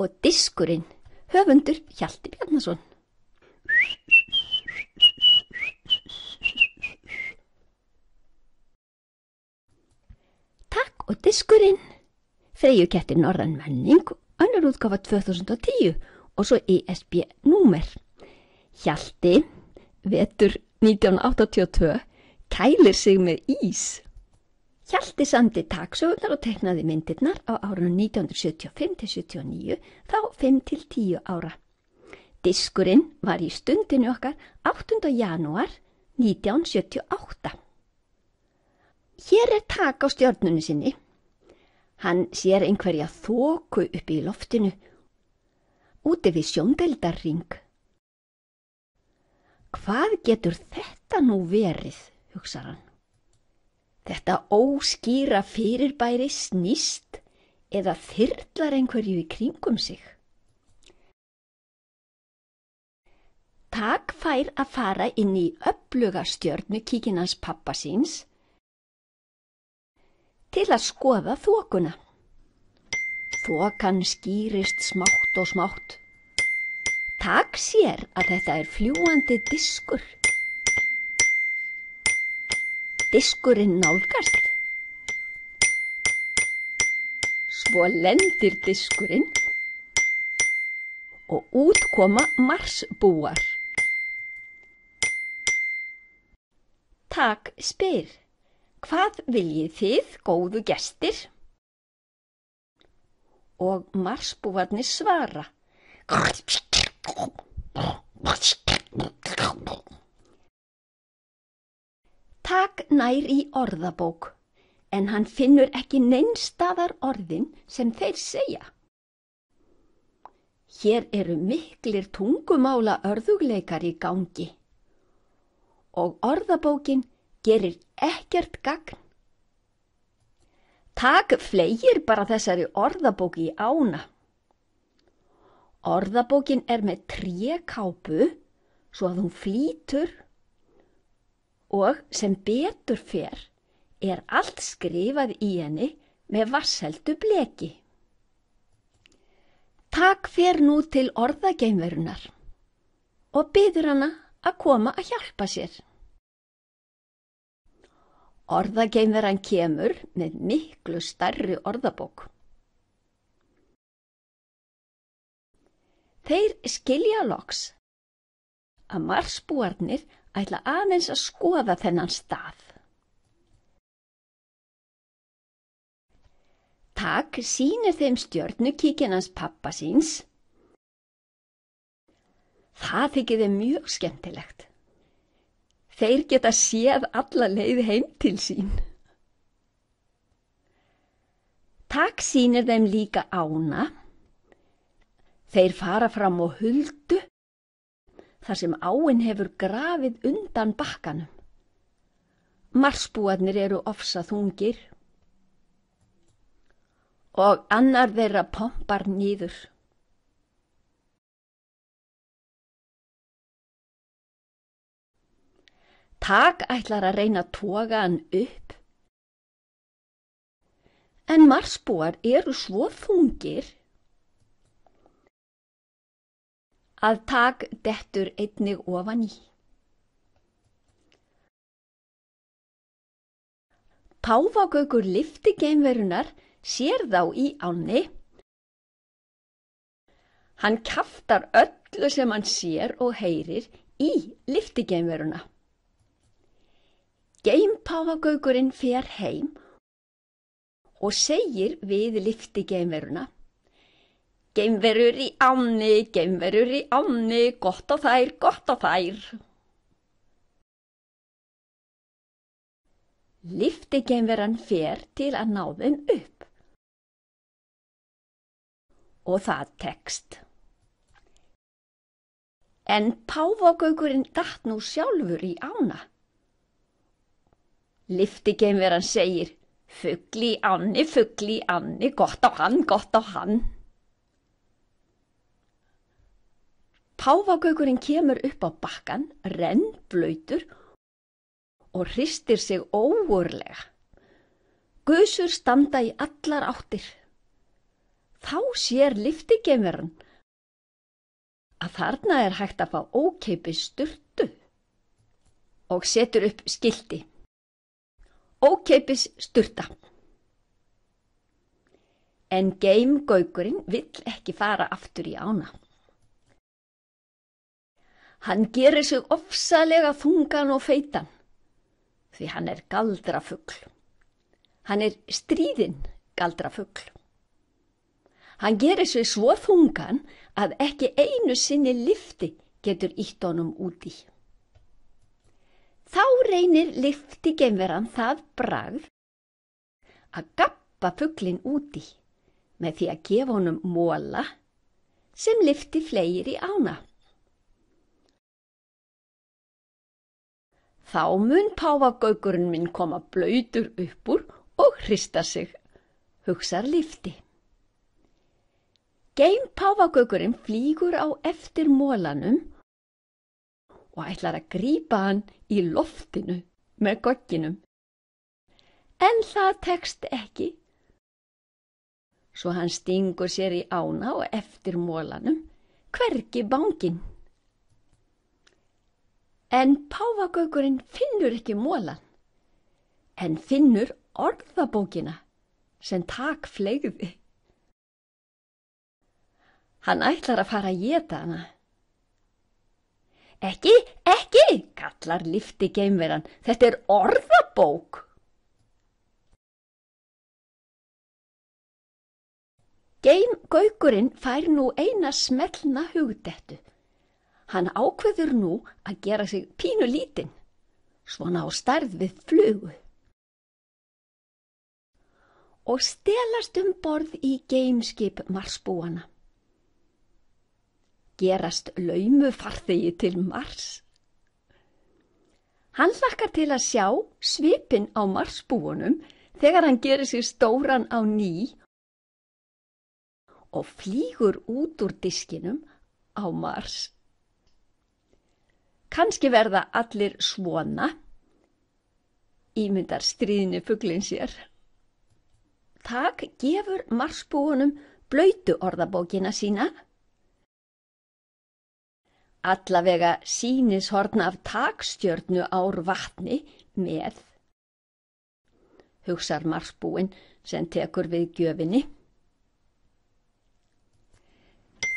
og diskurinn höfundur Hjalti Bjarnason. Takk og diskurinn. Freyju kettir Norðan menning, annar útgafa 2010 og svo ESB númer. Hjalti, vetur 1982, kælir sig með ís. Hjalti samdi taksögurnar og teiknaði myndirnar á árunum 1975-79 þá 5-10 ára. Diskurinn var í stundinu okkar 8. janúar 1978. Hér er tak á stjórnunu sinni. Hann sér einhverja þóku uppi í loftinu, úti við sjóndeldarring. Hvað getur þetta nú verið, hugsa hann. Þetta óskýra fyrirbæri snýst eða þyrlar einhverju í kringum sig. Takk fær að fara inn í öfluga stjörnu kíkinans pappa síns til að skoða þókuna. Þókan skýrist smátt og smátt. Takk sér að þetta er fljúandi diskur diskurinn nálgast. Svo lendir diskurinn og útkoma marsbúar. Takk spyr, hvað viljið þið góðu gestir? Og marsbúarnir svara. Hvað? tak nær í orðabók en hann finnur ekki neinstadar orðin sem þeir segja. Hér eru miklir tungumála örðugleikar í gangi og orðabókin gerir ekkert gagn. Tak flegir bara þessari orðabóki í ána. Orðabókin er með tríkápu svo að hún flítur og sem betur fer er allt skrifað í henni með vasseldu bleki. Takk fer nú til orðageimverunar og byður hana að koma að hjálpa sér. Orðageimveran kemur með miklu starri orðabók. Þeir skilja loks að marsbúarnir ætla aðeins að skoða þennan stað. Takk sínir þeim stjörnu kíkinans pappa síns. Það þykir þeim mjög skemmtilegt. Þeir geta séð alla leið heim til sín. Takk sínir þeim líka ána. Þeir fara fram og huldu þar sem áinn hefur grafið undan bakkanum. Marsbúarnir eru ofsa þungir og annar þeirra pompar nýður. Tak ætlar að reyna að toga hann upp, en marsbúar eru svo þungir að tak dettur einnig ofan í. Páfagaukur lifti geimverunar sér þá í ánni. Hann kæftar öllu sem hann sér og heyrir í liftigeimveruna. Geimpáfagaugurinn fer heim og segir við liftigeimveruna Geimverur í ánni, geimverur í ánni, gott á þær, gott á þær. Lifti geimveran fér til að ná þeim upp. Og það tekst. En páfagaugurinn dætt nú sjálfur í ána. Lifti geimveran segir, fuggli í ánni, fuggli í ánni, gott á hann, gott á hann. Páfagaukurinn kemur upp á bakkan, rennblöytur og hristir sig óvörlega. Guðsur standa í allar áttir. Þá sér liftigemverðan að þarna er hægt að fá ókeipi styrtu og setur upp skildi. Ókeipis styrta. En geimgaugurinn vill ekki fara aftur í ána. Hann gerir sig ofsalega þungan og feitan því hann er galdrafugl. Hann er stríðinn galdrafugl. Hann gerir sig svo þungan að ekki einu sinni lifti getur ítt honum úti. Þá reynir lifti gemveran það bragð að gappa fuglin úti með því að gefa honum móla sem lifti fleiri ána. Þá mun páfagaugurinn minn koma blöytur uppur og hrista sig, hugsaður lífti. Geim páfagaugurinn flýgur á eftir mólanum og ætlar að grípa hann í loftinu með gogginum. En það tekst ekki. Svo hann stingur sér í ána og eftir mólanum hvergi bánginn en páfagaukurinn finnur ekki mólan, en finnur orðabókina sem takk flegði. Hann ætlar að fara að geta hana. Ekki, ekki, kallar lifti geimveran, þetta er orðabók. Geimgaukurinn fær nú eina smelna hugdettu Hann ákveður nú að gera sig pínu lítinn, svona á starð við flugu. Og stelast um borð í geimskip marsbúana. Gerast laumufarþegi til mars. Hann hlakkar til að sjá svipin á marsbúanum þegar hann gerir sér stóran á ný og flýgur út úr diskinum á mars. Kanski verða allir svona, ímyndar stríðinu fugglinn sér. Takk gefur marsbúunum blöytu orðabókina sína. Allavega sínishorn af takstjörnu ár vatni með, hugsar marsbúin sem tekur við gjöfinni.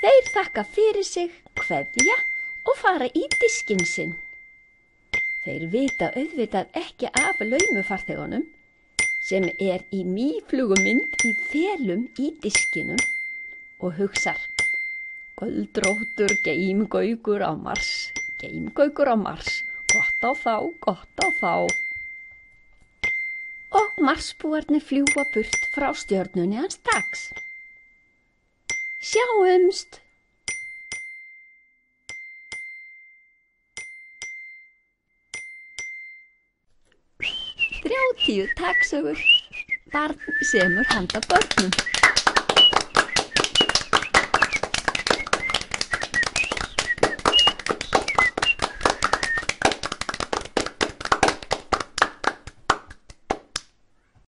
Þeir þakka fyrir sig hverja og fara í diskinn sinn. Þeir vita auðvitað ekki af laumufarþegunum sem er í mýflugumind í felum í diskinum og hugsar Guldrótur, geimgaugur á mars, geimgaugur á mars, gott á þá, gott á þá. Og marsbúarnir fljúa burt frá stjörnunni hans dags. Sjáumst! tíu taksögur barn semur handa börnum